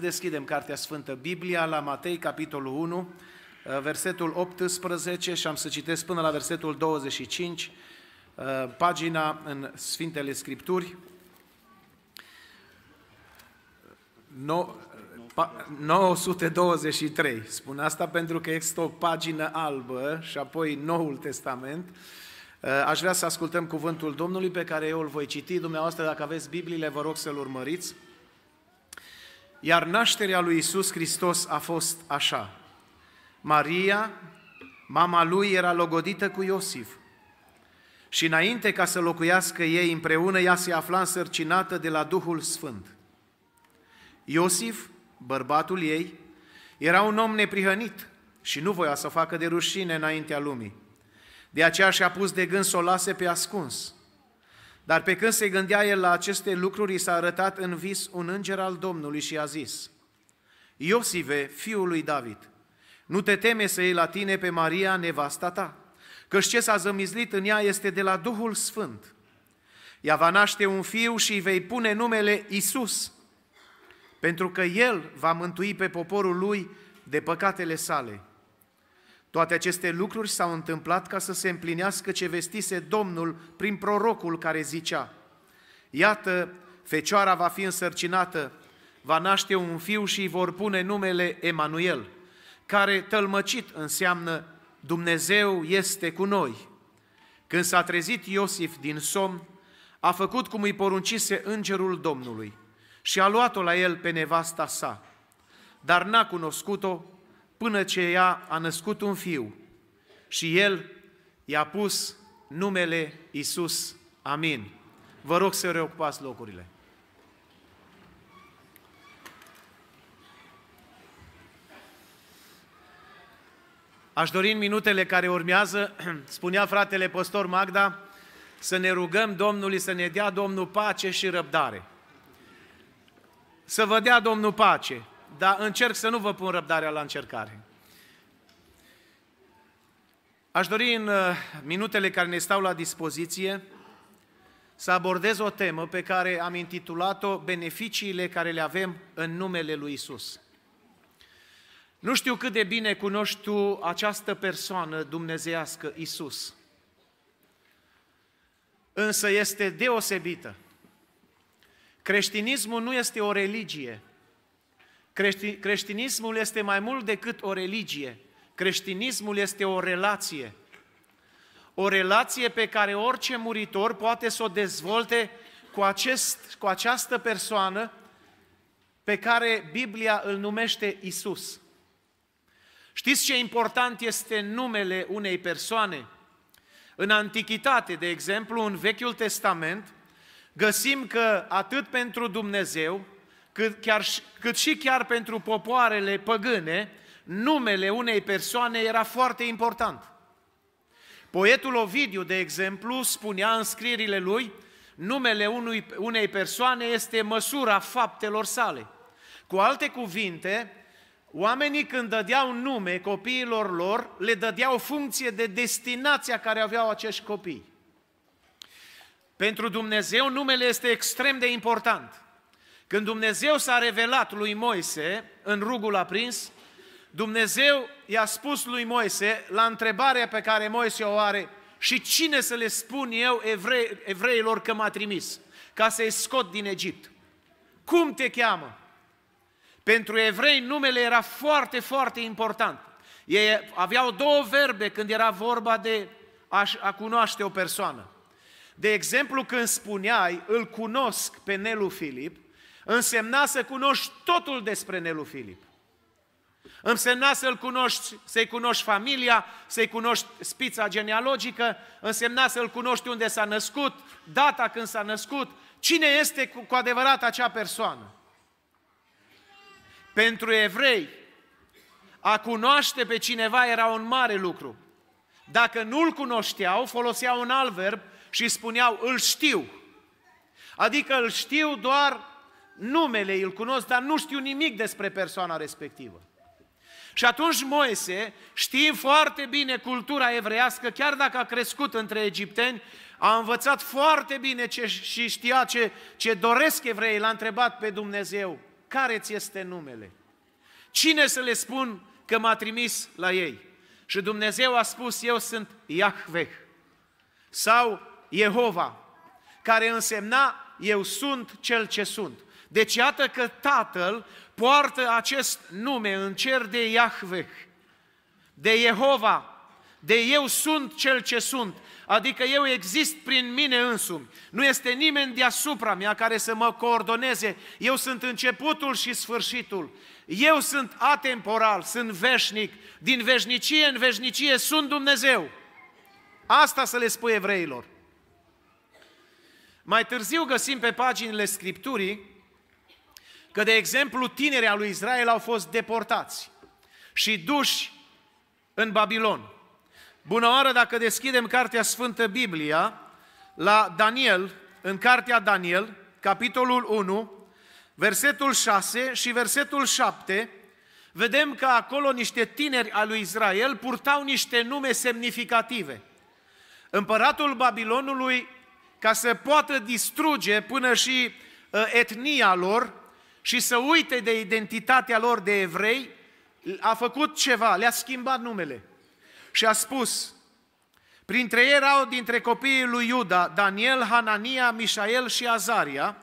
Deschidem Cartea Sfântă Biblia la Matei, capitolul 1, uh, versetul 18 și am să citesc până la versetul 25, uh, pagina în Sfintele Scripturi, 923. Spun asta pentru că există o pagină albă și apoi Noul Testament. Uh, aș vrea să ascultăm cuvântul Domnului pe care eu îl voi citi. Dumneavoastră, dacă aveți Bibliile, vă rog să-l urmăriți. Iar nașterea lui Isus Hristos a fost așa. Maria, mama lui, era logodită cu Iosif. Și înainte ca să locuiască ei împreună, ea se afla însărcinată de la Duhul Sfânt. Iosif, bărbatul ei, era un om neprihănit și nu voia să facă de rușine înaintea lumii. De aceea și-a pus de gând să o lase pe ascuns – dar pe când se gândea el la aceste lucruri, i s-a arătat în vis un înger al Domnului și a zis, Iosive, fiul lui David, nu te teme să iei la tine pe Maria, nevasta ta, căci ce s-a zămizlit în ea este de la Duhul Sfânt. Ea va naște un fiu și vei pune numele Isus, pentru că El va mântui pe poporul lui de păcatele sale. Toate aceste lucruri s-au întâmplat ca să se împlinească ce vestise Domnul prin prorocul care zicea, Iată, fecioara va fi însărcinată, va naște un fiu și îi vor pune numele Emanuel, care tălmăcit înseamnă Dumnezeu este cu noi. Când s-a trezit Iosif din somn, a făcut cum îi poruncise îngerul Domnului și a luat-o la el pe nevasta sa, dar n-a cunoscut-o până ce ea a născut un fiu și el i-a pus numele Isus. Amin. Vă rog să reocupați locurile. Aș dori în minutele care urmează, spunea fratele păstor Magda, să ne rugăm Domnului să ne dea Domnul pace și răbdare. Să vă dea Domnul pace, dar încerc să nu vă pun răbdarea la încercare. Aș dori în uh, minutele care ne stau la dispoziție să abordez o temă pe care am intitulat-o Beneficiile care le avem în numele lui Isus. Nu știu cât de bine cunoști tu această persoană Dumnezeiască Isus. Însă este deosebită. Creștinismul nu este o religie, creștinismul este mai mult decât o religie. Creștinismul este o relație. O relație pe care orice muritor poate să o dezvolte cu, acest, cu această persoană pe care Biblia îl numește Isus. Știți ce important este numele unei persoane? În Antichitate, de exemplu, în Vechiul Testament, găsim că atât pentru Dumnezeu, cât, chiar, cât și chiar pentru popoarele păgâne, numele unei persoane era foarte important. Poetul Ovidiu, de exemplu, spunea în scrierile lui, numele unui, unei persoane este măsura faptelor sale. Cu alte cuvinte, oamenii când dădeau nume copiilor lor, le dădeau funcție de destinația care aveau acești copii. Pentru Dumnezeu numele este extrem de important. Când Dumnezeu s-a revelat lui Moise în rugul aprins, Dumnezeu i-a spus lui Moise la întrebarea pe care Moise o are, și cine să le spun eu evrei, evreilor că m-a trimis, ca să-i scot din Egipt? Cum te cheamă? Pentru evrei numele era foarte, foarte important. Ei aveau două verbe când era vorba de a, a cunoaște o persoană. De exemplu, când spuneai, îl cunosc pe Nelu Filip, însemna să cunoști totul despre Nelu Filip. Însemna să-l cunoști, să-i cunoști familia, să-i cunoști spița genealogică, însemna să-l cunoști unde s-a născut, data când s-a născut, cine este cu, cu adevărat acea persoană. Pentru evrei, a cunoaște pe cineva era un mare lucru. Dacă nu-l cunoșteau, foloseau un alt verb și spuneau, îl știu. Adică îl știu doar numele îl cunosc, dar nu știu nimic despre persoana respectivă. Și atunci Moise, știind foarte bine cultura evreiască, chiar dacă a crescut între egipteni, a învățat foarte bine ce, și știa ce, ce doresc evrei, l-a întrebat pe Dumnezeu, care ți este numele? Cine să le spun că m-a trimis la ei? Și Dumnezeu a spus, eu sunt Iahveh sau Jehova, care însemna, eu sunt cel ce sunt. Deci iată că Tatăl poartă acest nume în cer de Iahveh, de Jehova, de eu sunt cel ce sunt, adică eu exist prin mine însumi. Nu este nimeni deasupra mea care să mă coordoneze. Eu sunt începutul și sfârșitul. Eu sunt atemporal, sunt veșnic. Din veșnicie în veșnicie sunt Dumnezeu. Asta să le spui evreilor. Mai târziu găsim pe paginile Scripturii că, de exemplu, tinerii al lui Israel au fost deportați și duși în Babilon. Bună oară dacă deschidem Cartea Sfântă Biblia la Daniel, în Cartea Daniel, capitolul 1, versetul 6 și versetul 7, vedem că acolo niște tineri al lui Israel purtau niște nume semnificative. Împăratul Babilonului, ca să poată distruge până și uh, etnia lor, și să uite de identitatea lor de evrei, a făcut ceva, le-a schimbat numele. Și a spus, printre ei erau dintre copiii lui Iuda, Daniel, Hanania, Mișael și Azaria,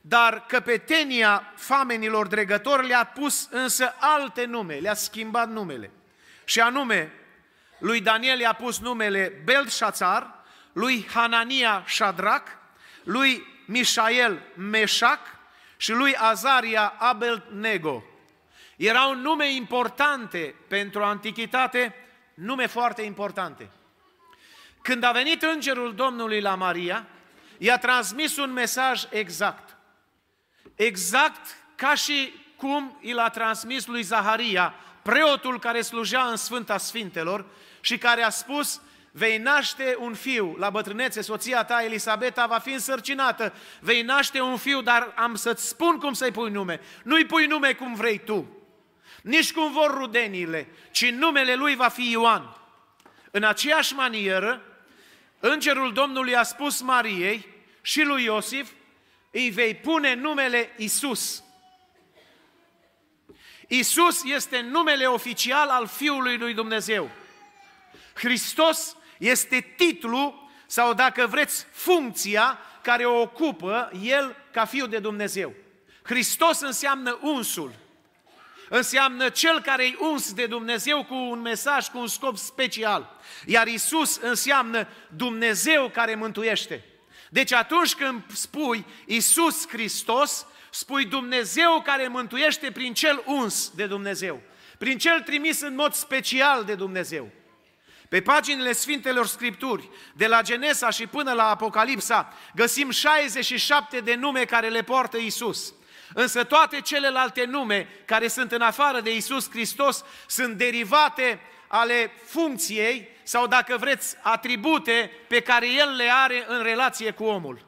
dar căpetenia famenilor dregători le-a pus însă alte nume, le-a schimbat numele. Și anume, lui Daniel i-a pus numele Belșațar, lui Hanania Shadrach, lui Mișael Meșac și lui Azaria Abel Nego. Erau nume importante pentru antichitate, nume foarte importante. Când a venit îngerul Domnului la Maria, i-a transmis un mesaj exact. Exact ca și cum i l-a transmis lui Zaharia, preotul care slujea în Sfânta Sfintelor și care a spus, Vei naște un fiu, la bătrânețe, soția ta, Elisabeta, va fi însărcinată. Vei naște un fiu, dar am să-ți spun cum să-i pui nume. Nu-i pui nume cum vrei tu, nici cum vor rudenile, ci numele lui va fi Ioan. În aceeași manieră, îngerul Domnului a spus Mariei și lui Iosif, îi vei pune numele Isus. Isus este numele oficial al Fiului lui Dumnezeu. Hristos este titlul sau dacă vreți funcția care o ocupă El ca Fiul de Dumnezeu. Hristos înseamnă unsul, înseamnă cel care e uns de Dumnezeu cu un mesaj, cu un scop special. Iar Isus înseamnă Dumnezeu care mântuiește. Deci atunci când spui Isus Hristos, spui Dumnezeu care mântuiește prin cel uns de Dumnezeu, prin cel trimis în mod special de Dumnezeu. Pe paginile Sfintelor Scripturi, de la Genesa și până la Apocalipsa, găsim 67 de nume care le poartă Isus. Însă toate celelalte nume care sunt în afară de Isus Hristos sunt derivate ale funcției sau, dacă vreți, atribute pe care El le are în relație cu omul.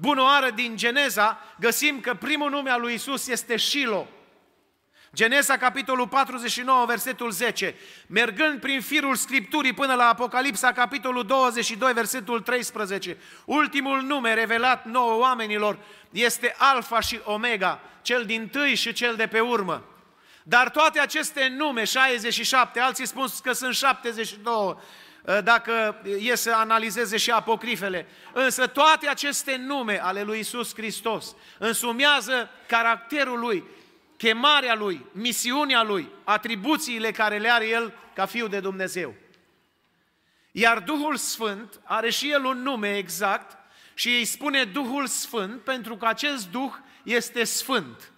Bună oară din Geneza, găsim că primul nume al lui Isus este Shiloh, Genesa, capitolul 49, versetul 10. Mergând prin firul Scripturii până la Apocalipsa, capitolul 22, versetul 13. Ultimul nume revelat nouă oamenilor este Alfa și Omega, cel din tâi și cel de pe urmă. Dar toate aceste nume, 67, alții spun că sunt 72, ă, dacă e să analizeze și apocrifele. Însă toate aceste nume ale lui Isus Hristos însumează caracterul lui, chemarea lui, misiunea lui, atribuțiile care le are el ca Fiul de Dumnezeu. Iar Duhul Sfânt are și el un nume exact și îi spune Duhul Sfânt pentru că acest Duh este Sfânt,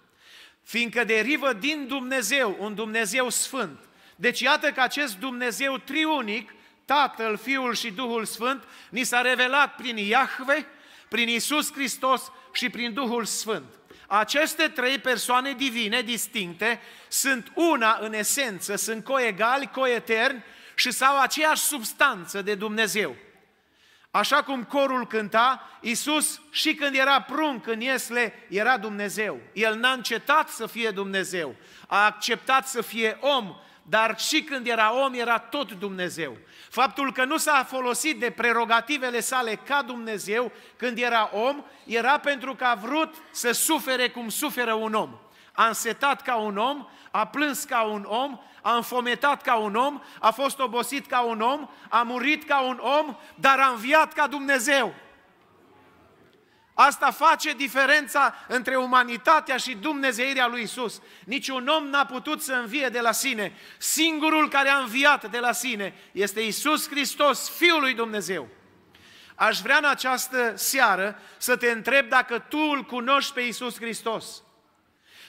fiindcă derivă din Dumnezeu, un Dumnezeu Sfânt. Deci iată că acest Dumnezeu triunic, Tatăl, Fiul și Duhul Sfânt, ni s-a revelat prin Iahve, prin Isus Hristos și prin Duhul Sfânt. Aceste trei persoane divine, distincte, sunt una în esență, sunt coegali, coeterni și sau aceeași substanță de Dumnezeu. Așa cum corul cânta, Iisus și când era prunc în Iesle, era Dumnezeu. El n-a încetat să fie Dumnezeu, a acceptat să fie om, dar și când era om era tot Dumnezeu. Faptul că nu s-a folosit de prerogativele sale ca Dumnezeu când era om, era pentru că a vrut să sufere cum suferă un om. A însetat ca un om, a plâns ca un om, a înfometat ca un om, a fost obosit ca un om, a murit ca un om, dar a înviat ca Dumnezeu. Asta face diferența între umanitatea și dumnezeirea lui Isus. Niciun om n-a putut să învie de la sine. Singurul care a înviat de la sine este Isus Hristos, Fiul lui Dumnezeu. Aș vrea în această seară să te întreb dacă tu îl cunoști pe Isus Hristos.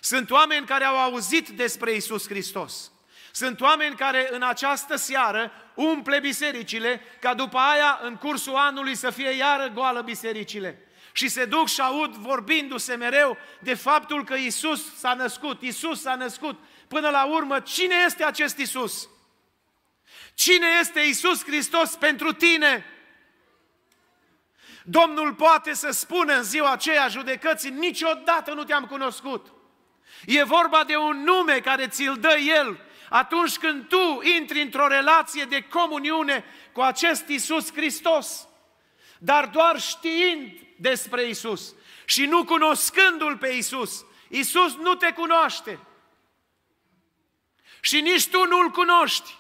Sunt oameni care au auzit despre Isus Hristos. Sunt oameni care în această seară umple bisericile, ca după aia, în cursul anului, să fie iară goală bisericile. Și se duc și aud vorbindu-se mereu de faptul că Isus s-a născut, Isus s-a născut. Până la urmă, cine este acest Isus? Cine este Isus Hristos pentru tine? Domnul poate să spună în ziua aceea judecății, niciodată nu te-am cunoscut. E vorba de un nume care ți-l dă El atunci când tu intri într-o relație de comuniune cu acest Isus Hristos. Dar doar știind despre Isus. Și nu cunoscându-L pe Isus, Isus nu te cunoaște. Și nici tu nu-L cunoști.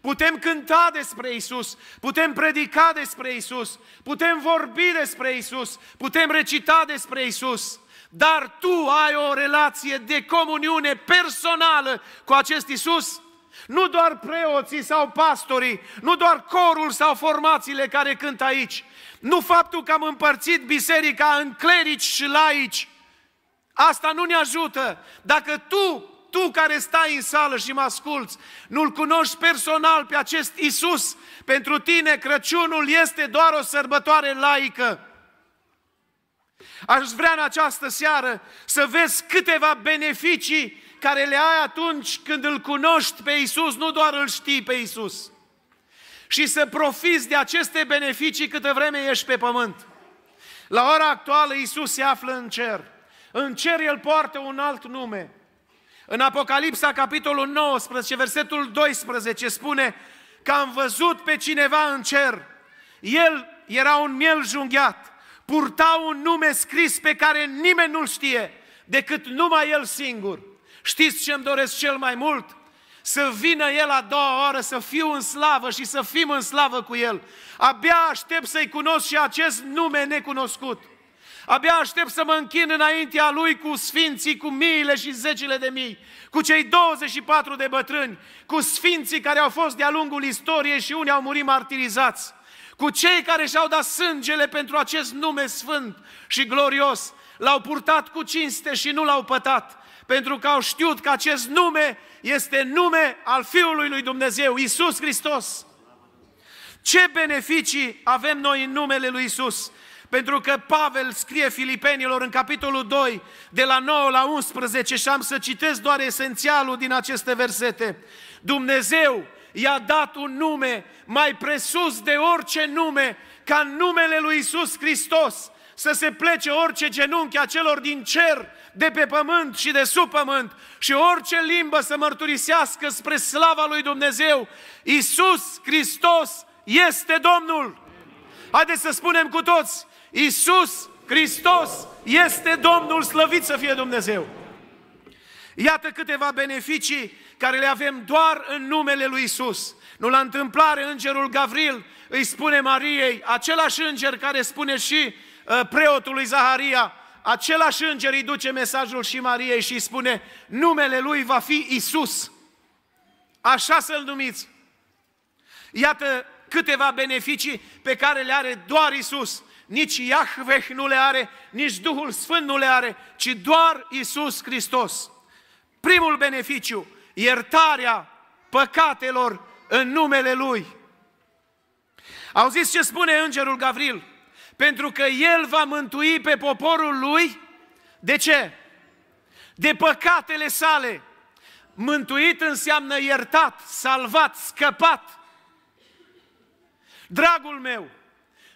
Putem cânta despre Isus, putem predica despre Isus, putem vorbi despre Isus, putem recita despre Isus, dar tu ai o relație de comuniune personală cu acest Isus. Nu doar preoții sau pastorii, nu doar corul sau formațiile care cântă aici, nu faptul că am împărțit biserica în clerici și laici. Asta nu ne ajută. Dacă tu, tu care stai în sală și mă asculți, nu-L cunoști personal pe acest Isus, pentru tine Crăciunul este doar o sărbătoare laică. Aș vrea în această seară să vezi câteva beneficii care le ai atunci când îl cunoști pe Isus, nu doar îl știi pe Isus și să profiți de aceste beneficii câtă vreme ești pe pământ. La ora actuală Isus se află în cer. În cer El poartă un alt nume. În Apocalipsa, capitolul 19, versetul 12, spune că am văzut pe cineva în cer. El era un miel junghiat, purta un nume scris pe care nimeni nu-l știe, decât numai el singur. Știți ce îmi doresc cel mai mult? să vină El a doua oară, să fiu în slavă și să fim în slavă cu El. Abia aștept să-i cunosc și acest nume necunoscut. Abia aștept să mă închin înaintea Lui cu sfinții, cu miile și zecile de mii, cu cei 24 de bătrâni, cu sfinții care au fost de-a lungul istoriei și unii au murit martirizați, cu cei care și-au dat sângele pentru acest nume sfânt și glorios, l-au purtat cu cinste și nu l-au pătat, pentru că au știut că acest nume este nume al Fiului lui Dumnezeu, Isus Hristos. Ce beneficii avem noi în numele lui Isus? Pentru că Pavel scrie Filipenilor în capitolul 2, de la 9 la 11, și am să citesc doar esențialul din aceste versete. Dumnezeu i-a dat un nume mai presus de orice nume, ca numele lui Isus Hristos, să se plece orice genunchi a celor din cer, de pe pământ și de sub pământ și orice limbă să mărturisească spre slava lui Dumnezeu. Isus Hristos este Domnul! Haideți să spunem cu toți, Isus Hristos este Domnul, slăvit să fie Dumnezeu! Iată câteva beneficii care le avem doar în numele lui Isus. Nu la întâmplare, îngerul Gavril îi spune Mariei, același înger care spune și Uh, preotului Zaharia, același înger îi duce mesajul și Mariei și îi spune numele lui va fi Isus. Așa să-l numiți. Iată câteva beneficii pe care le are doar Isus. Nici Iahveh nu le are, nici Duhul Sfânt nu le are, ci doar Isus Hristos. Primul beneficiu, iertarea păcatelor în numele Lui. Auziți ce spune Îngerul Gavril? Pentru că El va mântui pe poporul lui. De ce? De păcatele sale. Mântuit înseamnă iertat, salvat, scăpat. Dragul meu,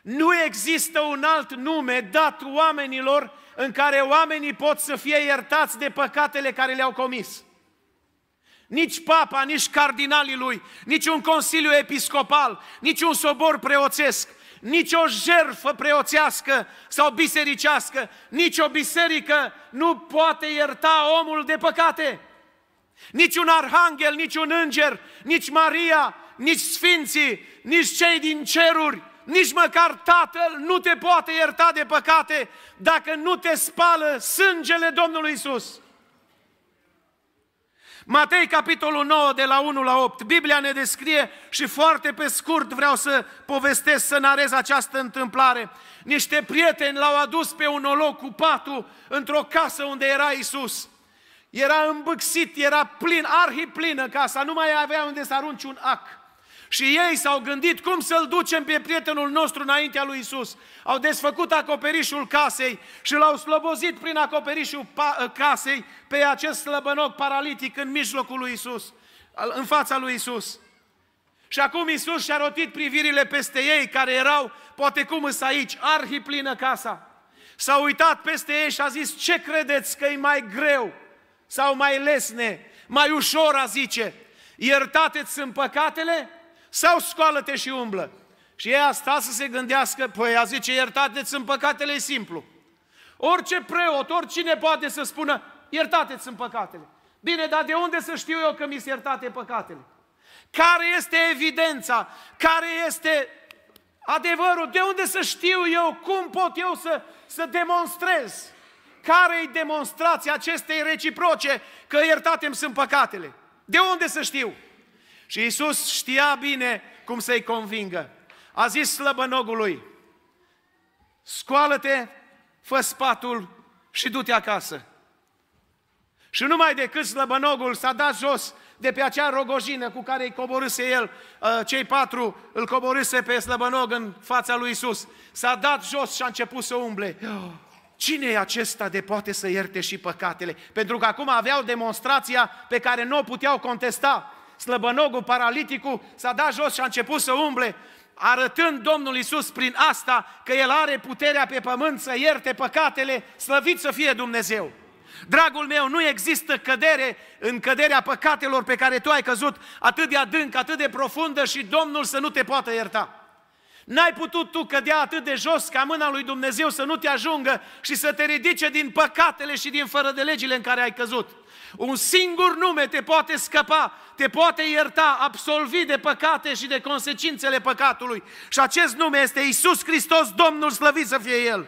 nu există un alt nume dat oamenilor în care oamenii pot să fie iertați de păcatele care le-au comis nici papa, nici cardinalii lui, nici un consiliu episcopal, nici un sobor preoțesc, nici o jerfă preoțească sau bisericească, nici o biserică nu poate ierta omul de păcate. Nici un arhanghel, nici un înger, nici Maria, nici sfinții, nici cei din ceruri, nici măcar Tatăl nu te poate ierta de păcate dacă nu te spală sângele Domnului Isus. Matei, capitolul 9, de la 1 la 8, Biblia ne descrie și foarte pe scurt vreau să povestesc, să narez această întâmplare. Niște prieteni l-au adus pe un oloc cu patul într-o casă unde era Isus. Era îmbâxit, era plin, plină casa, nu mai avea unde să arunci un ac. Și ei s-au gândit cum să-l ducem pe prietenul nostru înaintea lui Isus. Au desfăcut acoperișul casei și l-au slobozit prin acoperișul ă, casei pe acest slăbănoc paralitic în mijlocul lui Isus, în fața lui Isus. Și acum Isus și-a rotit privirile peste ei care erau, poate cum îs aici, plină casa. S-a uitat peste ei și a zis, ce credeți că e mai greu sau mai lesne, mai ușor, a zice, iertate-ți sunt păcatele sau scoală-te și umblă. Și ea sta să se gândească, păi a zice, iertate-ți în păcatele simplu. Orice preot, oricine poate să spună, iertate-ți în păcatele. Bine, dar de unde să știu eu că mi se iertate păcatele? Care este evidența? Care este adevărul? De unde să știu eu? Cum pot eu să, să demonstrez? Care-i demonstrația acestei reciproce că iertate-mi sunt păcatele? De unde să știu? Și Iisus știa bine cum să-i convingă. A zis slăbănogului, scoală-te, fă spatul și du-te acasă. Și numai decât slăbănogul s-a dat jos de pe acea rogojină cu care îi coborâse el, ă, cei patru îl coborâse pe slăbănog în fața lui Isus. S-a dat jos și a început să umble. Cine e acesta de poate să ierte și păcatele? Pentru că acum aveau demonstrația pe care nu o puteau contesta slăbănogul, paraliticul, s-a dat jos și a început să umble, arătând Domnul Isus prin asta că El are puterea pe pământ să ierte păcatele, slăvit să fie Dumnezeu. Dragul meu, nu există cădere în căderea păcatelor pe care tu ai căzut atât de adânc, atât de profundă și Domnul să nu te poată ierta. N-ai putut tu cădea atât de jos ca mâna lui Dumnezeu să nu te ajungă și să te ridice din păcatele și din fără de legile în care ai căzut. Un singur nume te poate scăpa, te poate ierta, absolvi de păcate și de consecințele păcatului. Și acest nume este Isus Hristos, Domnul slăvit să fie El.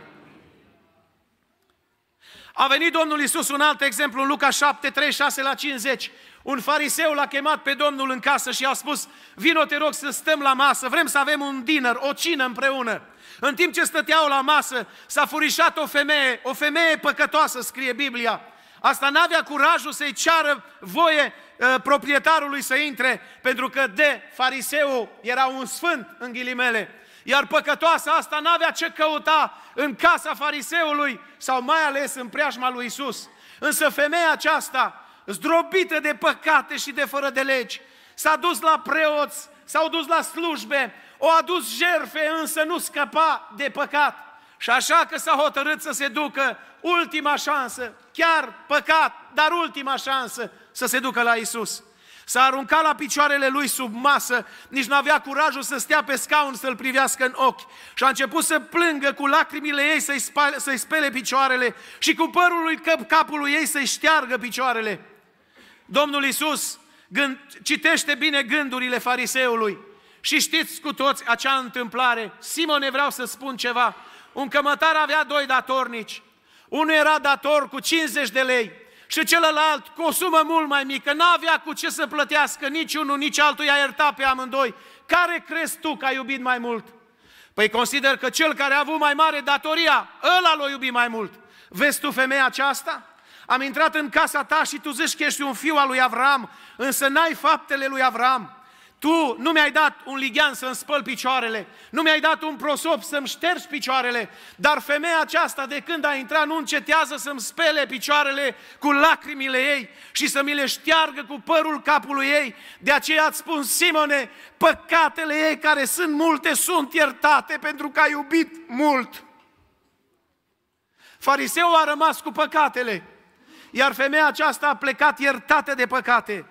A venit Domnul Isus un alt exemplu în Luca 7, 36 la 50. Un fariseu l-a chemat pe Domnul în casă și a spus, vino te rog să stăm la masă, vrem să avem un dinner, o cină împreună. În timp ce stăteau la masă, s-a furișat o femeie, o femeie păcătoasă, scrie Biblia, Asta n-avea curajul să-i ceară voie ă, proprietarului să intre, pentru că de fariseu era un sfânt, în ghilimele. Iar păcătoasa asta n-avea ce căuta în casa fariseului sau mai ales în preajma lui Isus. Însă femeia aceasta, zdrobită de păcate și de fără de legi, s-a dus la preoți, s-au dus la slujbe, o a dus jerfe, însă nu scăpa de păcat. Și așa că s-a hotărât să se ducă ultima șansă, chiar păcat, dar ultima șansă să se ducă la Isus. S-a aruncat la picioarele lui sub masă, nici nu avea curajul să stea pe scaun să-l privească în ochi. Și a început să plângă cu lacrimile ei să-i, spale, să-i spele picioarele și cu părul lui cap, ei să-i șteargă picioarele. Domnul Isus gând, citește bine gândurile fariseului. Și știți cu toți acea întâmplare. Simone, vreau să spun ceva. Un cămătar avea doi datornici. Unul era dator cu 50 de lei și celălalt cu o sumă mult mai mică. N-avea cu ce să plătească nici unul, nici altul, i-a iertat pe amândoi. Care crezi tu că ai iubit mai mult? Păi consider că cel care a avut mai mare datoria, ăla l-a iubit mai mult. Vezi tu femeia aceasta? Am intrat în casa ta și tu zici că ești un fiu al lui Avram, însă n-ai faptele lui Avram. Tu nu mi-ai dat un lighean să-mi spăl picioarele, nu mi-ai dat un prosop să-mi ștergi picioarele, dar femeia aceasta de când a intrat nu încetează să-mi spele picioarele cu lacrimile ei și să mi le șteargă cu părul capului ei. De aceea îți spun, Simone, păcatele ei care sunt multe sunt iertate pentru că ai iubit mult. Fariseul a rămas cu păcatele, iar femeia aceasta a plecat iertată de păcate.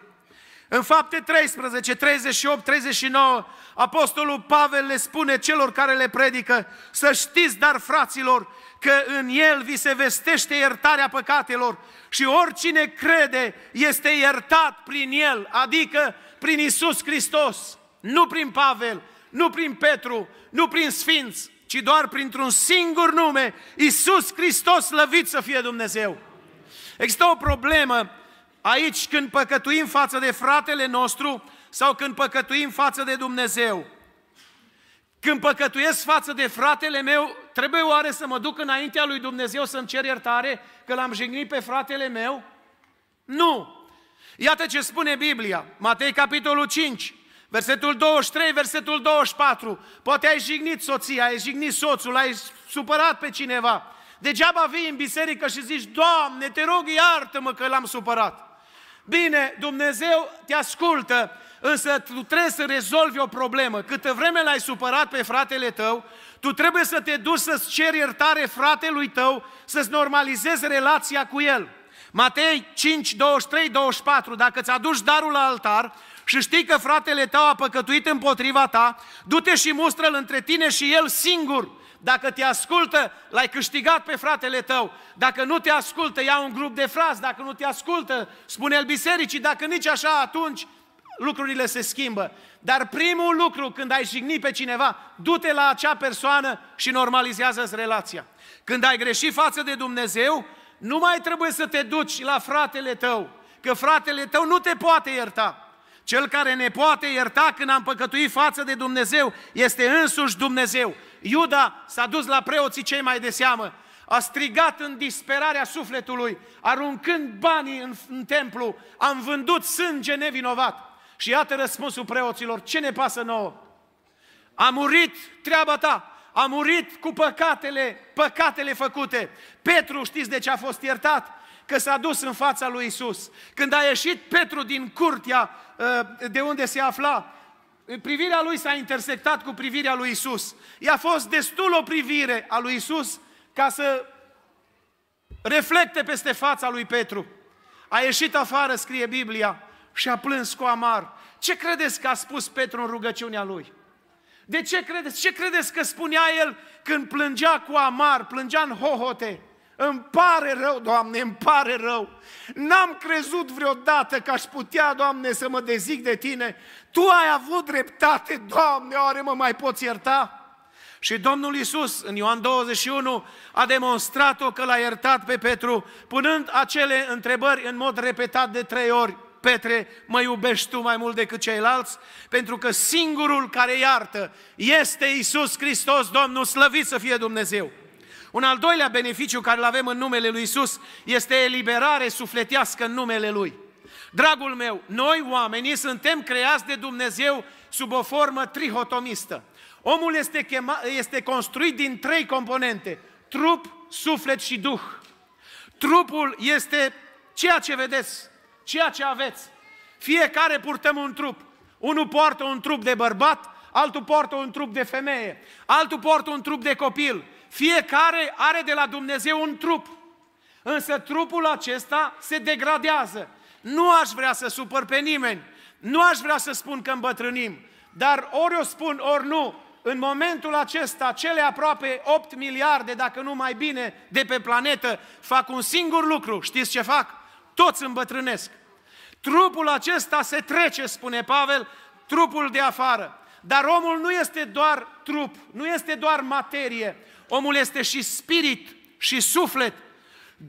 În fapte 13, 38, 39, Apostolul Pavel le spune celor care le predică să știți, dar fraților, că în el vi se vestește iertarea păcatelor și oricine crede este iertat prin el, adică prin Isus Hristos, nu prin Pavel, nu prin Petru, nu prin Sfinți, ci doar printr-un singur nume, Isus Hristos, slăvit să fie Dumnezeu. Există o problemă Aici când păcătuim față de fratele nostru sau când păcătuim față de Dumnezeu. Când păcătuiesc față de fratele meu, trebuie oare să mă duc înaintea lui Dumnezeu să-mi cer iertare că l-am jignit pe fratele meu? Nu! Iată ce spune Biblia, Matei capitolul 5, versetul 23, versetul 24. Poate ai jignit soția, ai jignit soțul, ai supărat pe cineva. Degeaba vii în biserică și zici, Doamne, te rog iartă-mă că l-am supărat. Bine, Dumnezeu te ascultă, însă tu trebuie să rezolvi o problemă. Câtă vreme l-ai supărat pe fratele tău, tu trebuie să te duci să-ți ceri iertare fratelui tău, să-ți normalizezi relația cu el. Matei 5, 23, 24, dacă ți aduci darul la altar și știi că fratele tău a păcătuit împotriva ta, du-te și mustră-l între tine și el singur. Dacă te ascultă, l-ai câștigat pe fratele tău. Dacă nu te ascultă, ia un grup de frați. Dacă nu te ascultă, spune-l bisericii. Dacă nici așa, atunci lucrurile se schimbă. Dar primul lucru când ai jigni pe cineva, du-te la acea persoană și normalizează-ți relația. Când ai greșit față de Dumnezeu, nu mai trebuie să te duci la fratele tău, că fratele tău nu te poate ierta. Cel care ne poate ierta când am păcătuit față de Dumnezeu este însuși Dumnezeu. Iuda s-a dus la preoții cei mai de seamă, a strigat în disperarea sufletului, aruncând banii în, în templu, am vândut sânge nevinovat. Și iată răspunsul preoților, ce ne pasă nouă? A murit treaba ta, a murit cu păcatele, păcatele făcute. Petru știți de ce a fost iertat? Că s-a dus în fața lui Isus. Când a ieșit Petru din curtea Uh, de unde se afla, privirea lui s-a intersectat cu privirea lui Isus. I-a fost destul o privire a lui Isus ca să reflecte peste fața lui Petru. A ieșit afară, scrie Biblia, și a plâns cu amar. Ce credeți că a spus Petru în rugăciunea lui? De ce credeți? Ce credeți că spunea el când plângea cu amar, plângea în hohote? Îmi pare rău, Doamne, îmi pare rău. N-am crezut vreodată că aș putea, Doamne, să mă dezic de Tine. Tu ai avut dreptate, Doamne, oare mă mai poți ierta? Și Domnul Iisus, în Ioan 21, a demonstrat-o că l-a iertat pe Petru, punând acele întrebări în mod repetat de trei ori. Petre, mă iubești tu mai mult decât ceilalți? Pentru că singurul care iartă este Iisus Hristos, Domnul, slăvit să fie Dumnezeu! Un al doilea beneficiu care îl avem în numele Lui Isus este eliberare sufletească în numele Lui. Dragul meu, noi oamenii suntem creați de Dumnezeu sub o formă trihotomistă. Omul este, chema, este construit din trei componente, trup, suflet și duh. Trupul este ceea ce vedeți, ceea ce aveți. Fiecare purtăm un trup. Unul poartă un trup de bărbat, altul poartă un trup de femeie, altul poartă un trup de copil, fiecare are de la Dumnezeu un trup. Însă trupul acesta se degradează. Nu aș vrea să supăr pe nimeni. Nu aș vrea să spun că îmbătrânim. Dar ori o spun, ori nu. În momentul acesta, cele aproape 8 miliarde, dacă nu mai bine, de pe planetă, fac un singur lucru. Știți ce fac? Toți îmbătrânesc. Trupul acesta se trece, spune Pavel, trupul de afară. Dar omul nu este doar trup, nu este doar materie, omul este și spirit și suflet.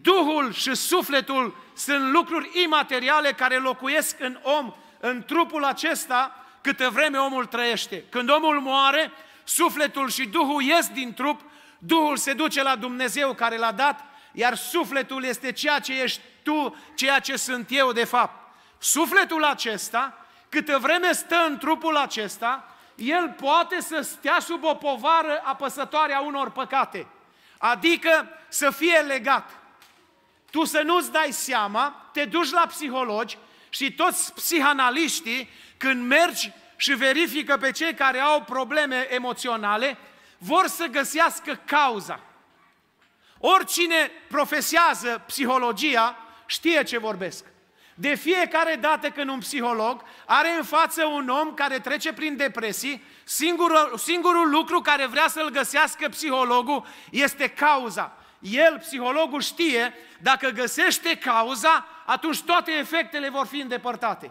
Duhul și sufletul sunt lucruri imateriale care locuiesc în om, în trupul acesta, câtă vreme omul trăiește. Când omul moare, sufletul și Duhul ies din trup, Duhul se duce la Dumnezeu care l-a dat, iar sufletul este ceea ce ești tu, ceea ce sunt eu de fapt. Sufletul acesta, câtă vreme stă în trupul acesta, el poate să stea sub o povară apăsătoare a unor păcate. Adică să fie legat. Tu să nu-ți dai seama, te duci la psihologi și toți psihanaliștii, când mergi și verifică pe cei care au probleme emoționale, vor să găsească cauza. Oricine profesează psihologia știe ce vorbesc. De fiecare dată când un psiholog are în față un om care trece prin depresii, singurul, singurul lucru care vrea să-l găsească psihologul este cauza. El, psihologul, știe, dacă găsește cauza, atunci toate efectele vor fi îndepărtate.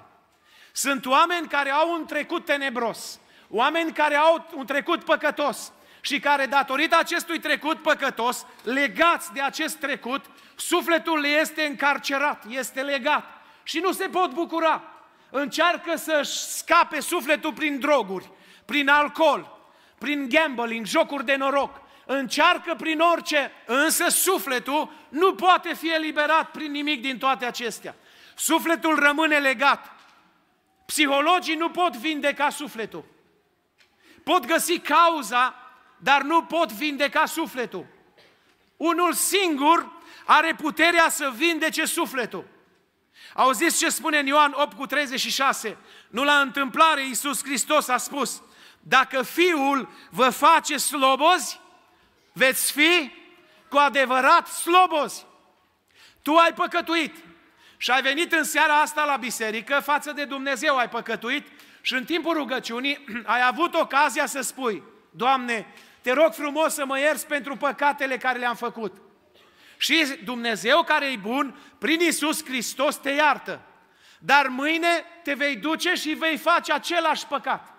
Sunt oameni care au un trecut tenebros, oameni care au un trecut păcătos și care, datorită acestui trecut păcătos, legați de acest trecut, sufletul le este încarcerat, este legat și nu se pot bucura. Încearcă să-și scape sufletul prin droguri, prin alcool, prin gambling, jocuri de noroc. Încearcă prin orice, însă sufletul nu poate fi eliberat prin nimic din toate acestea. Sufletul rămâne legat. Psihologii nu pot vindeca sufletul. Pot găsi cauza, dar nu pot vindeca sufletul. Unul singur are puterea să vindece sufletul. Auziți ce spune în Ioan 8 cu 36? Nu la întâmplare Iisus Hristos a spus, dacă Fiul vă face slobozi, veți fi cu adevărat slobozi. Tu ai păcătuit și ai venit în seara asta la biserică, față de Dumnezeu ai păcătuit și în timpul rugăciunii ai avut ocazia să spui, Doamne, te rog frumos să mă ierți pentru păcatele care le-am făcut. Și Dumnezeu care e bun, prin Isus Hristos te iartă. Dar mâine te vei duce și vei face același păcat.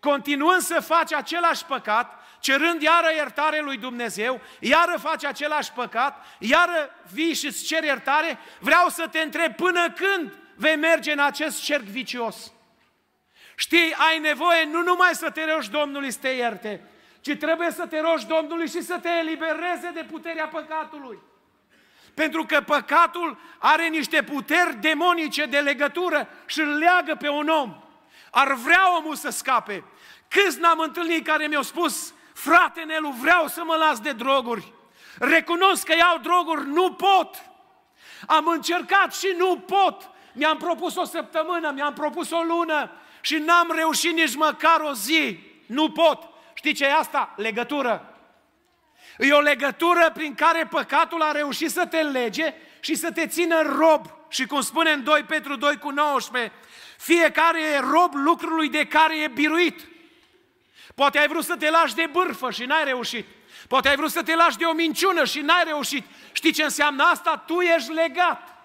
Continuând să faci același păcat, cerând iară iertare lui Dumnezeu, iară faci același păcat, iară vii și îți ceri iertare, vreau să te întreb până când vei merge în acest cerc vicios. Știi, ai nevoie nu numai să te rogi Domnului să te ierte, ci trebuie să te rogi Domnului și să te elibereze de puterea păcatului. Pentru că păcatul are niște puteri demonice de legătură și îl leagă pe un om. Ar vrea omul să scape. Câți n-am întâlnit care mi-au spus, frate Nelu, vreau să mă las de droguri. Recunosc că iau droguri, nu pot. Am încercat și nu pot. Mi-am propus o săptămână, mi-am propus o lună și n-am reușit nici măcar o zi. Nu pot. Știi ce e asta? Legătură. E o legătură prin care păcatul a reușit să te lege și să te țină rob. Și cum spune în 2 Petru 2 cu 19, fiecare e rob lucrului de care e biruit. Poate ai vrut să te lași de bârfă și n-ai reușit. Poate ai vrut să te lași de o minciună și n-ai reușit. Știi ce înseamnă asta? Tu ești legat.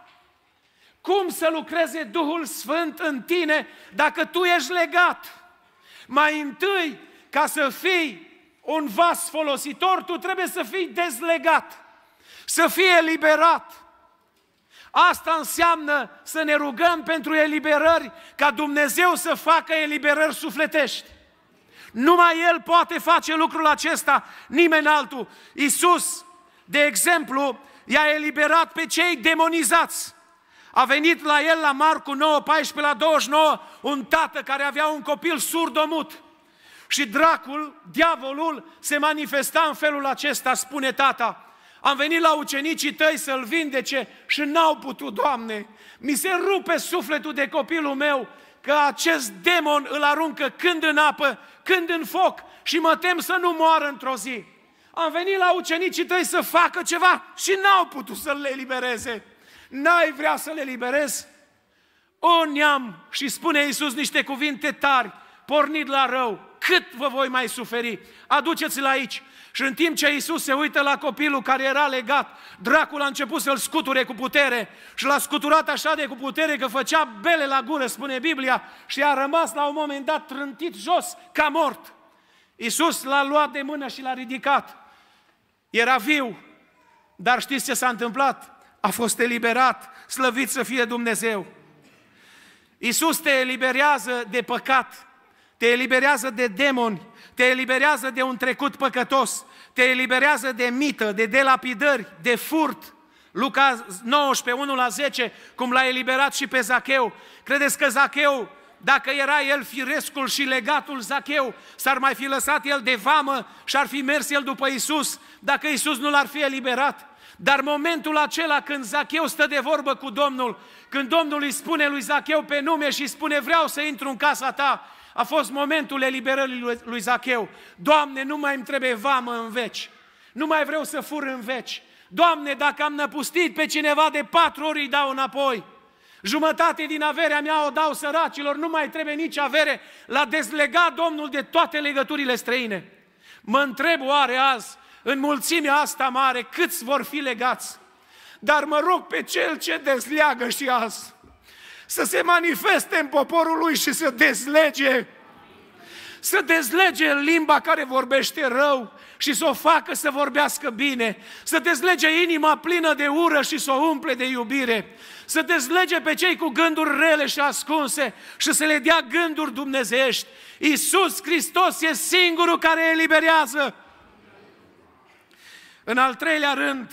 Cum să lucreze Duhul Sfânt în tine dacă tu ești legat? Mai întâi ca să fii un vas folositor, tu trebuie să fii dezlegat, să fii eliberat. Asta înseamnă să ne rugăm pentru eliberări, ca Dumnezeu să facă eliberări sufletești. Numai El poate face lucrul acesta, nimeni altul. Iisus, de exemplu, i-a eliberat pe cei demonizați. A venit la el la Marcu 9, 14 la 29, un tată care avea un copil surdomut. Și dracul, diavolul, se manifesta în felul acesta, spune tata. Am venit la ucenicii tăi să-l vindece și n-au putut, Doamne. Mi se rupe sufletul de copilul meu că acest demon îl aruncă când în apă, când în foc și mă tem să nu moară într-o zi. Am venit la ucenicii tăi să facă ceva și n-au putut să le elibereze. N-ai vrea să le eliberez? O neam! Și spune Iisus niște cuvinte tari, pornit la rău cât vă voi mai suferi? Aduceți-l aici. Și în timp ce Iisus se uită la copilul care era legat, dracul a început să-l scuture cu putere și l-a scuturat așa de cu putere că făcea bele la gură, spune Biblia, și a rămas la un moment dat trântit jos, ca mort. Iisus l-a luat de mână și l-a ridicat. Era viu, dar știți ce s-a întâmplat? A fost eliberat, slăvit să fie Dumnezeu. Iisus te eliberează de păcat, te eliberează de demoni, te eliberează de un trecut păcătos, te eliberează de mită, de delapidări, de furt. Luca 19, 1 la 10, cum l-a eliberat și pe Zacheu. Credeți că Zacheu, dacă era el firescul și legatul Zacheu, s-ar mai fi lăsat el de vamă și ar fi mers el după Isus, dacă Isus nu l-ar fi eliberat? Dar momentul acela când Zacheu stă de vorbă cu Domnul, când Domnul îi spune lui Zacheu pe nume și spune vreau să intru în casa ta, a fost momentul eliberării lui Zacheu. Doamne, nu mai îmi trebuie vamă în veci. Nu mai vreau să fur în veci. Doamne, dacă am năpustit pe cineva de patru ori îi dau înapoi. Jumătate din averea mea o dau săracilor, nu mai trebuie nici avere. L-a dezlegat Domnul de toate legăturile străine. Mă întreb oare azi, în mulțimea asta mare, câți vor fi legați? Dar mă rog pe cel ce dezleagă și azi să se manifeste în poporul lui și să dezlege să dezlege limba care vorbește rău și să o facă să vorbească bine, să dezlege inima plină de ură și să o umple de iubire, să dezlege pe cei cu gânduri rele și ascunse și să le dea gânduri Dumnezești. Iisus Hristos e singurul care eliberează. În al treilea rând,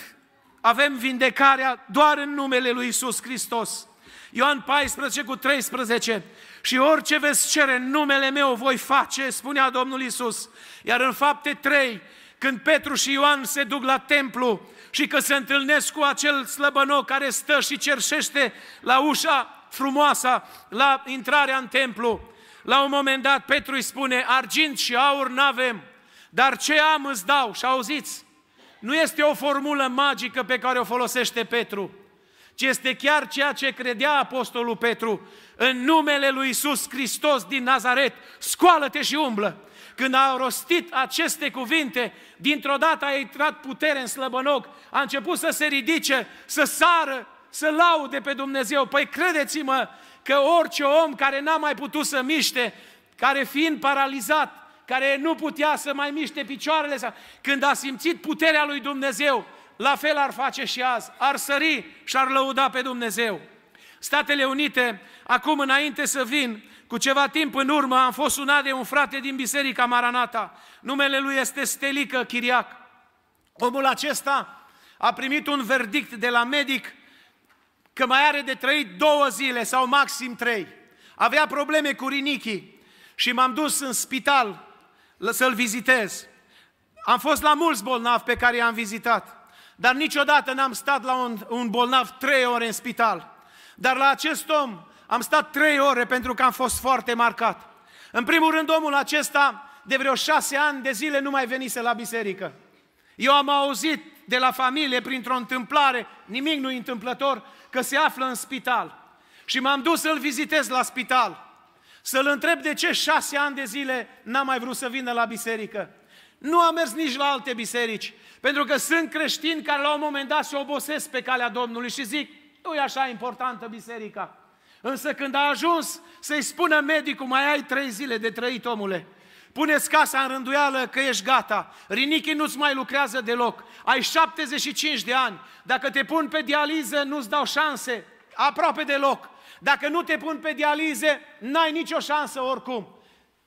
avem vindecarea doar în numele lui Iisus Hristos. Ioan 14 cu 13. Și orice veți cere în numele meu voi face, spunea Domnul Isus. Iar în fapte 3, când Petru și Ioan se duc la templu și că se întâlnesc cu acel slăbănoc care stă și cerșește la ușa frumoasă, la intrarea în templu, la un moment dat Petru îi spune, argint și aur n-avem, dar ce am îți dau. Și auziți, nu este o formulă magică pe care o folosește Petru ci deci este chiar ceea ce credea Apostolul Petru. În numele lui Isus Hristos din Nazaret, scoală-te și umblă! Când a rostit aceste cuvinte, dintr-o dată a intrat putere în slăbănoc, a început să se ridice, să sară, să laude pe Dumnezeu. Păi credeți-mă că orice om care n-a mai putut să miște, care fiind paralizat, care nu putea să mai miște picioarele, când a simțit puterea lui Dumnezeu, la fel ar face și azi, ar sări și ar lăuda pe Dumnezeu. Statele Unite, acum înainte să vin, cu ceva timp în urmă am fost sunat de un frate din biserica Maranata. Numele lui este Stelică Chiriac. Omul acesta a primit un verdict de la medic că mai are de trăit două zile sau maxim trei. Avea probleme cu rinichii și m-am dus în spital să-l vizitez. Am fost la mulți bolnavi pe care i-am vizitat. Dar niciodată n-am stat la un, un bolnav trei ore în spital. Dar la acest om am stat trei ore pentru că am fost foarte marcat. În primul rând, omul acesta de vreo șase ani de zile nu mai venise la biserică. Eu am auzit de la familie, printr-o întâmplare, nimic nu întâmplător, că se află în spital. Și m-am dus să-l vizitez la spital. Să-l întreb de ce șase ani de zile n-a mai vrut să vină la biserică. Nu a mers nici la alte biserici. Pentru că sunt creștini care la un moment dat se obosesc pe calea Domnului și zic, nu e așa importantă biserica. Însă când a ajuns să-i spună medicul, mai ai trei zile de trăit, omule, Pune casa în rânduială că ești gata. Rinichii nu-ți mai lucrează deloc. Ai 75 de ani. Dacă te pun pe dializă, nu-ți dau șanse. Aproape deloc. Dacă nu te pun pe dialize, n-ai nicio șansă oricum.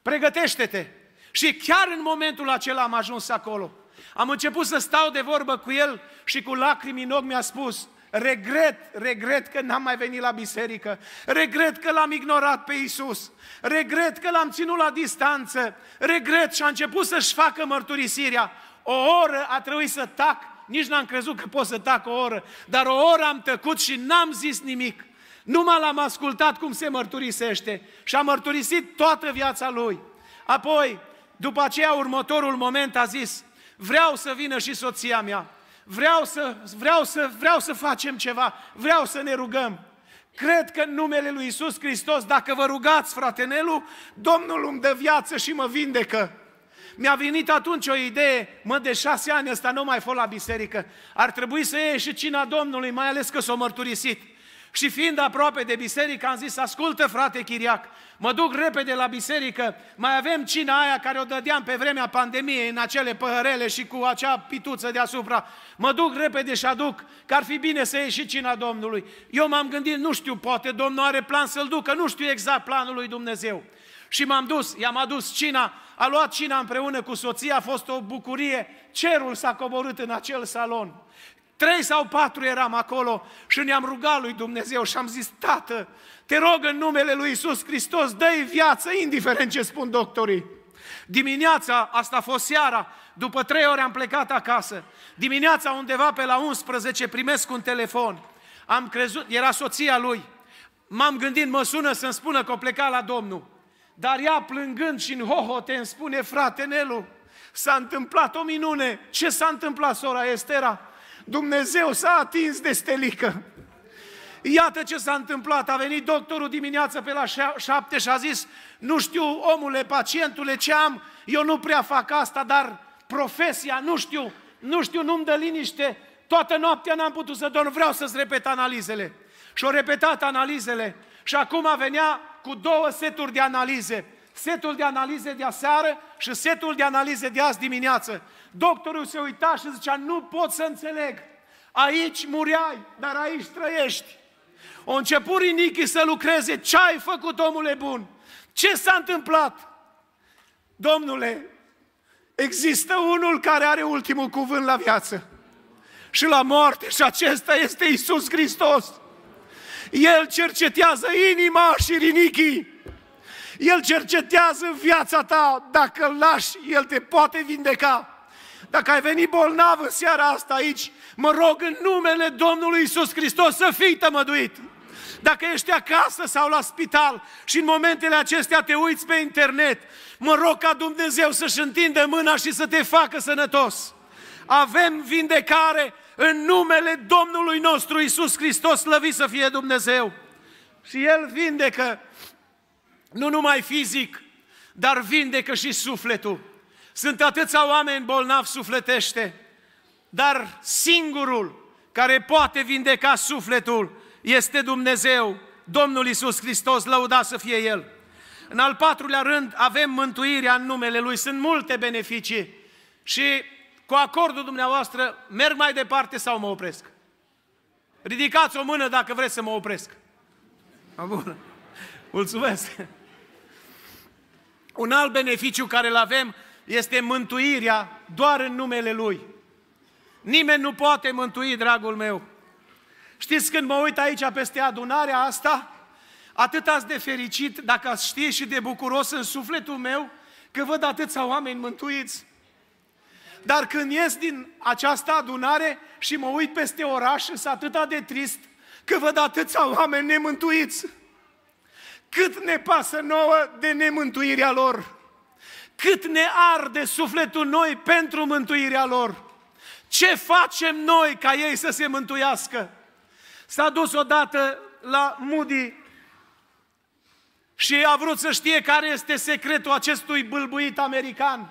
Pregătește-te. Și chiar în momentul acela am ajuns acolo. Am început să stau de vorbă cu el și cu lacrimi în ochi mi-a spus, Regret, regret că n-am mai venit la biserică. Regret că l-am ignorat pe Isus. Regret că l-am ținut la distanță. Regret și a început să-și facă mărturisirea. O oră a trebuit să tac. Nici n-am crezut că pot să tac o oră. Dar o oră am tăcut și n-am zis nimic. Numai l-am ascultat cum se mărturisește. Și a mărturisit toată viața lui. Apoi, după aceea, următorul moment a zis, vreau să vină și soția mea, vreau să, vreau să, vreau să facem ceva, vreau să ne rugăm. Cred că în numele lui Isus Hristos, dacă vă rugați, frate Nelu, Domnul îmi dă viață și mă vindecă. Mi-a venit atunci o idee, mă, de șase ani ăsta nu mai fost la biserică. Ar trebui să iei și cina Domnului, mai ales că s-o mărturisit. Și fiind aproape de biserică, am zis, ascultă frate Chiriac, mă duc repede la biserică, mai avem cina aia care o dădeam pe vremea pandemiei în acele păhărele și cu acea pituță deasupra. Mă duc repede și aduc, că ar fi bine să ieși cina Domnului. Eu m-am gândit, nu știu, poate Domnul are plan să-l ducă, nu știu exact planul lui Dumnezeu. Și m-am dus, i-am adus cina, a luat cina împreună cu soția, a fost o bucurie, cerul s-a coborât în acel salon. Trei sau patru eram acolo și ne-am rugat lui Dumnezeu și am zis, Tată, te rog în numele lui Isus Hristos, dă-i viață, indiferent ce spun doctorii. Dimineața, asta a fost seara, după trei ore am plecat acasă. Dimineața undeva pe la 11 primesc un telefon. Am crezut, era soția lui. M-am gândit, mă sună să-mi spună că o pleca la Domnul. Dar ea plângând și în hohote îmi spune, frate Nelu, s-a întâmplat o minune. Ce s-a întâmplat, sora Estera? Dumnezeu s-a atins de stelică. Iată ce s-a întâmplat. A venit doctorul dimineață pe la șapte și a zis, nu știu, omule, pacientule, ce am, eu nu prea fac asta, dar profesia, nu știu, nu știu, nu-mi dă liniște, toată noaptea n-am putut să dorm, vreau să-ți repet analizele. Și-au repetat analizele și acum venea cu două seturi de analize. Setul de analize de aseară și setul de analize de azi dimineață. Doctorul se uita și zicea, nu pot să înțeleg. Aici mureai, dar aici trăiești. O început rinichi să lucreze. Ce ai făcut, omule bun? Ce s-a întâmplat? Domnule, există unul care are ultimul cuvânt la viață și la moarte și acesta este Isus Hristos. El cercetează inima și rinichii. El cercetează viața ta. Dacă îl lași, El te poate vindeca. Dacă ai venit bolnav în seara asta aici, mă rog în numele Domnului Isus Hristos să fii tămăduit. Dacă ești acasă sau la spital și în momentele acestea te uiți pe internet, mă rog ca Dumnezeu să-și întinde mâna și să te facă sănătos. Avem vindecare în numele Domnului nostru Isus Hristos, slăvit să fie Dumnezeu. Și El vindecă nu numai fizic, dar vindecă și sufletul. Sunt atâția oameni bolnavi sufletește, dar singurul care poate vindeca sufletul este Dumnezeu, Domnul Isus Hristos, lăuda să fie El. În al patrulea rând, avem mântuirea în numele Lui. Sunt multe beneficii și cu acordul dumneavoastră merg mai departe sau mă opresc? Ridicați o mână dacă vreți să mă opresc. Bun. Mulțumesc. Un alt beneficiu care îl avem este mântuirea doar în numele Lui. Nimeni nu poate mântui, dragul meu. Știți când mă uit aici peste adunarea asta? Atât ați de fericit, dacă ați ști și de bucuros în sufletul meu, că văd atâția oameni mântuiți. Dar când ies din această adunare și mă uit peste oraș, sunt atâta de trist că văd atâția oameni nemântuiți. Cât ne pasă nouă de nemântuirea lor cât ne arde sufletul noi pentru mântuirea lor. Ce facem noi ca ei să se mântuiască? S-a dus odată la Moody și a vrut să știe care este secretul acestui bâlbuit american.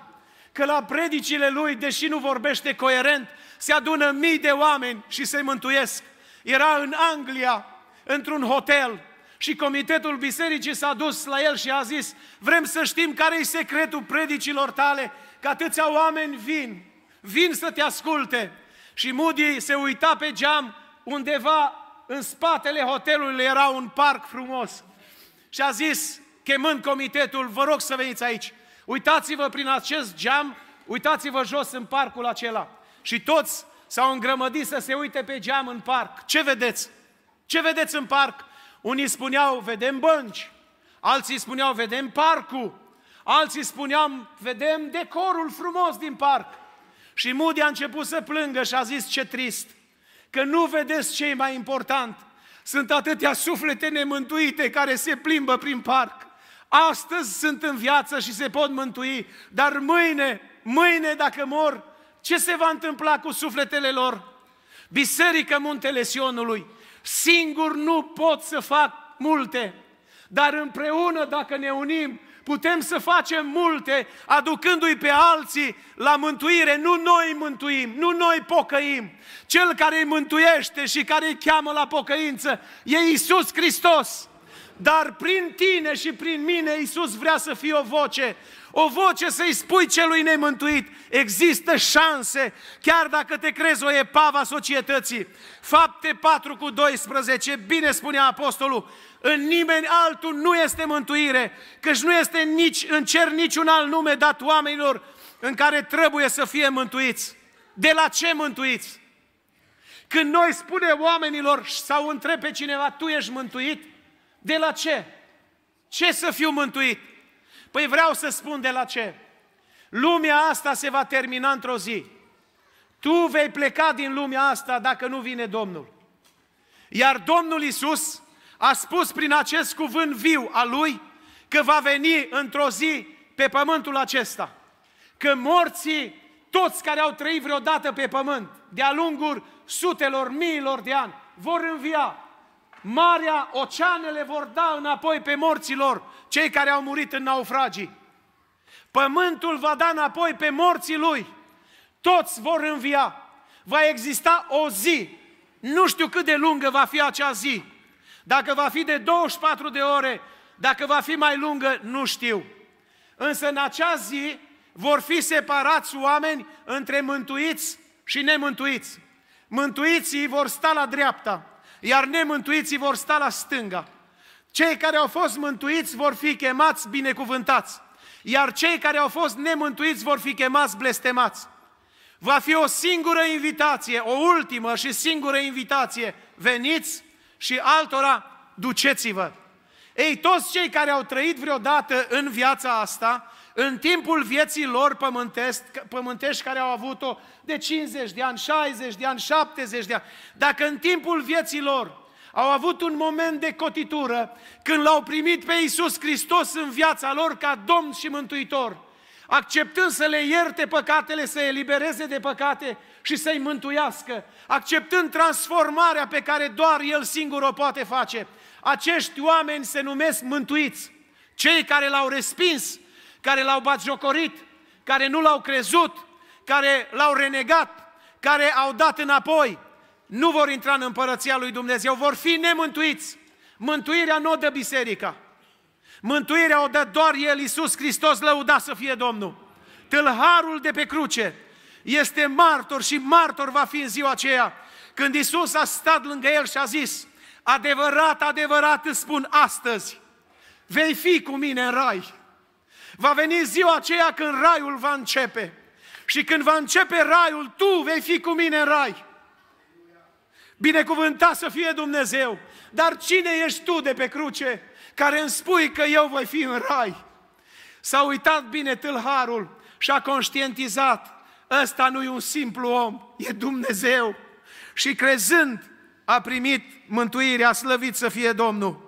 Că la predicile lui, deși nu vorbește coerent, se adună mii de oameni și se mântuiesc. Era în Anglia, într-un hotel, și comitetul bisericii s-a dus la el și a zis, vrem să știm care e secretul predicilor tale, că atâția oameni vin, vin să te asculte. Și Moody se uita pe geam, undeva în spatele hotelului era un parc frumos. Și a zis, chemând comitetul, vă rog să veniți aici. Uitați-vă prin acest geam, uitați-vă jos în parcul acela. Și toți s-au îngrămădit să se uite pe geam în parc. Ce vedeți? Ce vedeți în parc? Unii spuneau, vedem bănci, alții spuneau, vedem parcul, alții spuneau, vedem decorul frumos din parc. Și Moody a început să plângă și a zis, ce trist, că nu vedeți ce e mai important. Sunt atâtea suflete nemântuite care se plimbă prin parc. Astăzi sunt în viață și se pot mântui, dar mâine, mâine dacă mor, ce se va întâmpla cu sufletele lor? Biserică Muntele Sionului, Singur nu pot să fac multe, dar împreună, dacă ne unim, putem să facem multe, aducându-i pe alții la mântuire. Nu noi mântuim, nu noi pocăim. Cel care îi mântuiește și care îi cheamă la pocăință e Isus Hristos. Dar prin tine și prin mine Isus vrea să fie o voce o voce să-i spui celui nemântuit, există șanse, chiar dacă te crezi o epava societății. Fapte 4 cu 12, bine spunea apostolul, în nimeni altul nu este mântuire, căci nu este nici, în cer niciun alt nume dat oamenilor în care trebuie să fie mântuiți. De la ce mântuiți? Când noi spune oamenilor sau întrebe cineva, tu ești mântuit? De la ce? Ce să fiu mântuit? Păi vreau să spun de la ce. Lumea asta se va termina într-o zi. Tu vei pleca din lumea asta dacă nu vine Domnul. Iar Domnul Isus a spus prin acest cuvânt viu al lui că va veni într-o zi pe pământul acesta. Că morții, toți care au trăit vreodată pe pământ, de-a lungul sutelor, miilor de ani, vor învia marea, oceanele vor da înapoi pe morților, cei care au murit în naufragii. Pământul va da înapoi pe morții lui. Toți vor învia. Va exista o zi. Nu știu cât de lungă va fi acea zi. Dacă va fi de 24 de ore, dacă va fi mai lungă, nu știu. Însă în acea zi vor fi separați oameni între mântuiți și nemântuiți. Mântuiții vor sta la dreapta, iar nemântuiții vor sta la stânga. Cei care au fost mântuiți vor fi chemați binecuvântați, iar cei care au fost nemântuiți vor fi chemați blestemați. Va fi o singură invitație, o ultimă și singură invitație. Veniți și altora duceți-vă. Ei, toți cei care au trăit vreodată în viața asta în timpul vieții lor pământești care au avut-o de 50 de ani, 60 de ani, 70 de ani, dacă în timpul vieții lor au avut un moment de cotitură când l-au primit pe Iisus Hristos în viața lor ca Domn și Mântuitor, acceptând să le ierte păcatele, să elibereze de păcate și să-i mântuiască, acceptând transformarea pe care doar El singur o poate face. Acești oameni se numesc mântuiți. Cei care l-au respins care l-au batjocorit, care nu l-au crezut, care l-au renegat, care au dat înapoi, nu vor intra în împărăția lui Dumnezeu, vor fi nemântuiți. Mântuirea nu o dă biserica. Mântuirea o dă doar El, Iisus Hristos, lăuda să fie Domnul. Tâlharul de pe cruce este martor și martor va fi în ziua aceea când Iisus a stat lângă el și a zis, adevărat, adevărat îți spun astăzi, vei fi cu mine în rai. Va veni ziua aceea când raiul va începe. Și când va începe raiul, tu vei fi cu mine în rai. Binecuvântat să fie Dumnezeu. Dar cine ești tu de pe cruce care îmi spui că eu voi fi în rai? S-a uitat bine tâlharul și a conștientizat. Ăsta nu e un simplu om, e Dumnezeu. Și crezând, a primit mântuirea, slăvit să fie Domnul.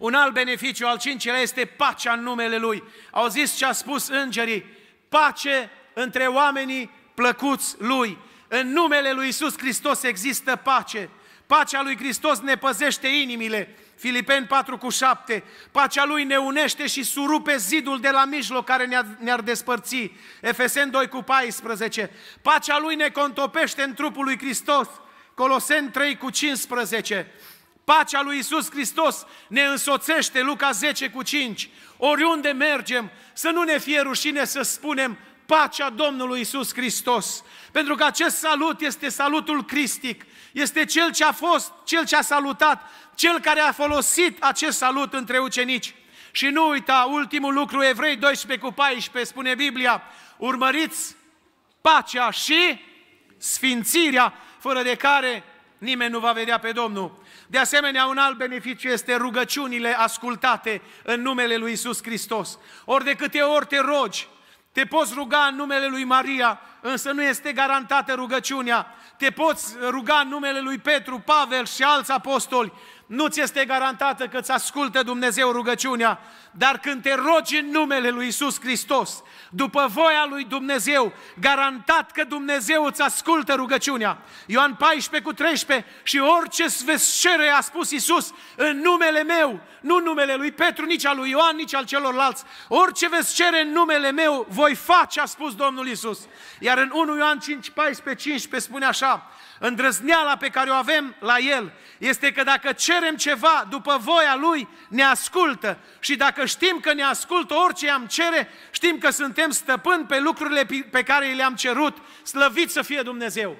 Un alt beneficiu, al cincilea, este pacea în numele Lui. Au zis ce a spus îngerii, pace între oamenii plăcuți Lui. În numele Lui Isus Hristos există pace. Pacea Lui Hristos ne păzește inimile. Filipeni 4 cu 7. Pacea Lui ne unește și surupe zidul de la mijloc care ne-ar, ne-ar despărți. Efesen 2 cu 14. Pacea Lui ne contopește în trupul Lui Hristos. Coloseni 3 cu 15. Pacea lui Isus Hristos ne însoțește, Luca 10 cu 5. Oriunde mergem, să nu ne fie rușine să spunem pacea Domnului Isus Hristos. Pentru că acest salut este salutul cristic, este cel ce a fost, cel ce a salutat, cel care a folosit acest salut între ucenici. Și nu uita, ultimul lucru, Evrei 12 cu 14, spune Biblia, urmăriți pacea și sfințirea, fără de care nimeni nu va vedea pe Domnul. De asemenea, un alt beneficiu este rugăciunile ascultate în numele lui Isus Hristos. Ori de câte ori te rogi, te poți ruga în numele lui Maria, însă nu este garantată rugăciunea. Te poți ruga în numele lui Petru, Pavel și alți apostoli, nu ți este garantată că îți ascultă Dumnezeu rugăciunea, dar când te rogi în numele Lui Isus Hristos, după voia Lui Dumnezeu, garantat că Dumnezeu îți ascultă rugăciunea. Ioan 14 cu 13 și orice veți cere, a spus Isus, în numele meu, nu în numele Lui Petru, nici al Lui Ioan, nici al celorlalți, orice veți cere în numele meu, voi face, a spus Domnul Isus. Iar în 1 Ioan 5, 14, 15 spune așa, Îndrăzneala pe care o avem la El este că dacă cerem ceva după voia Lui, ne ascultă. Și dacă știm că ne ascultă orice am cere, știm că suntem stăpâni pe lucrurile pe care le-am cerut. Slăvit să fie Dumnezeu!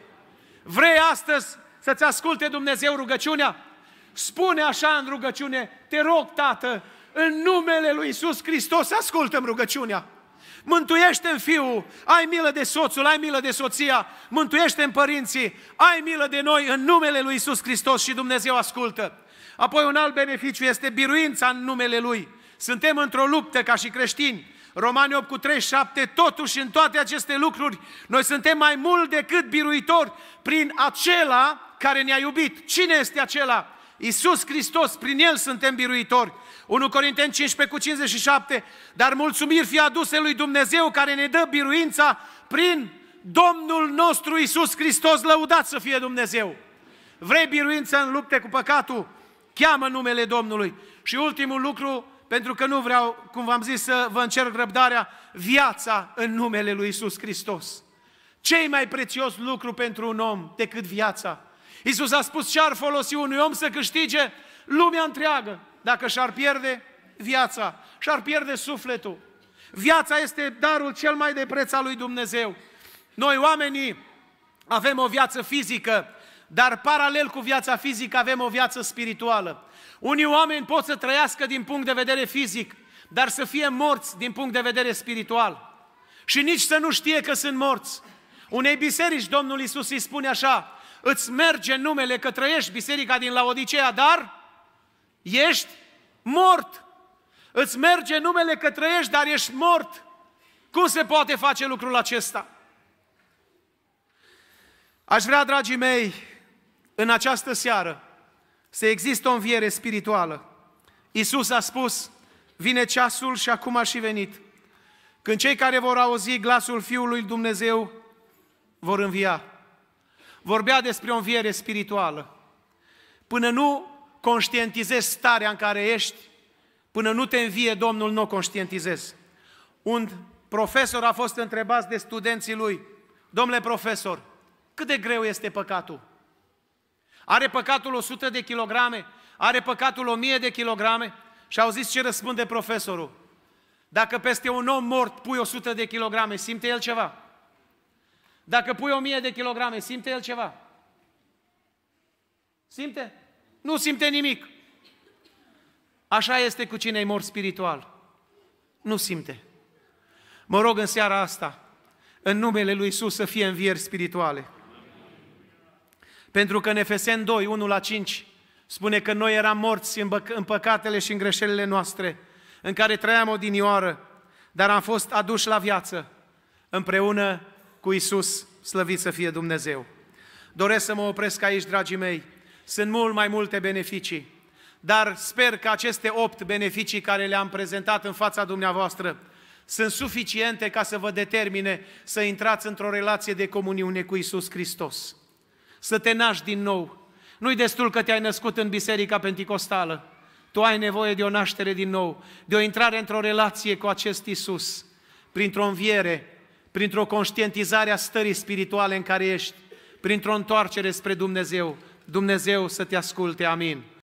Vrei astăzi să-ți asculte Dumnezeu rugăciunea? Spune așa în rugăciune, te rog, Tată, în numele Lui Isus Hristos, ascultăm rugăciunea mântuiește-mi fiul, ai milă de soțul, ai milă de soția, mântuiește-mi părinții, ai milă de noi în numele Lui Isus Hristos și Dumnezeu ascultă. Apoi un alt beneficiu este biruința în numele Lui. Suntem într-o luptă ca și creștini, Romani 8 cu 37, totuși în toate aceste lucruri, noi suntem mai mult decât biruitori prin acela care ne-a iubit. Cine este acela? Iisus Hristos, prin El suntem biruitori. 1 Corinteni 15 cu 57, dar mulțumiri fie aduse lui Dumnezeu care ne dă biruința prin Domnul nostru Isus Hristos, lăudat să fie Dumnezeu. Vrei biruință în lupte cu păcatul? Cheamă numele Domnului. Și ultimul lucru, pentru că nu vreau, cum v-am zis, să vă încerc răbdarea, viața în numele lui Isus Hristos. Cei mai prețios lucru pentru un om decât viața. Isus a spus ce ar folosi unui om să câștige lumea întreagă dacă și-ar pierde viața, și-ar pierde sufletul. Viața este darul cel mai de preț al lui Dumnezeu. Noi oamenii avem o viață fizică, dar paralel cu viața fizică avem o viață spirituală. Unii oameni pot să trăiască din punct de vedere fizic, dar să fie morți din punct de vedere spiritual. Și nici să nu știe că sunt morți. Unei biserici Domnul Isus îi spune așa, îți merge numele că trăiești biserica din Laodicea, dar Ești mort. Îți merge numele că trăiești, dar ești mort. Cum se poate face lucrul acesta? Aș vrea, dragii mei, în această seară să există o înviere spirituală. Iisus a spus, vine ceasul și acum a și venit. Când cei care vor auzi glasul Fiului Dumnezeu vor învia. Vorbea despre o înviere spirituală. Până nu conștientizezi starea în care ești, până nu te învie Domnul, nu o conștientizezi. Un profesor a fost întrebat de studenții lui, domnule profesor, cât de greu este păcatul? Are păcatul 100 de kilograme? Are păcatul 1000 de kilograme? Și au zis ce răspunde profesorul. Dacă peste un om mort pui 100 de kilograme, simte el ceva? Dacă pui 1000 de kilograme, simte el ceva? Simte? Nu simte nimic. Așa este cu cine e mor spiritual. Nu simte. Mă rog în seara asta, în numele lui Isus să fie învieri spirituale. Pentru că în Efesen 2, 1 la 5, spune că noi eram morți în păcatele și în greșelile noastre, în care trăiam odinioară, dar am fost aduși la viață împreună cu Isus, slăvit să fie Dumnezeu. Doresc să mă opresc aici, dragii mei, sunt mult mai multe beneficii, dar sper că aceste opt beneficii care le-am prezentat în fața dumneavoastră sunt suficiente ca să vă determine să intrați într-o relație de comuniune cu Isus Hristos. Să te naști din nou. Nu-i destul că te-ai născut în Biserica Pentecostală. Tu ai nevoie de o naștere din nou, de o intrare într-o relație cu acest Isus, printr-o înviere, printr-o conștientizare a stării spirituale în care ești, printr-o întoarcere spre Dumnezeu, Dumnezeu să te asculte, amin.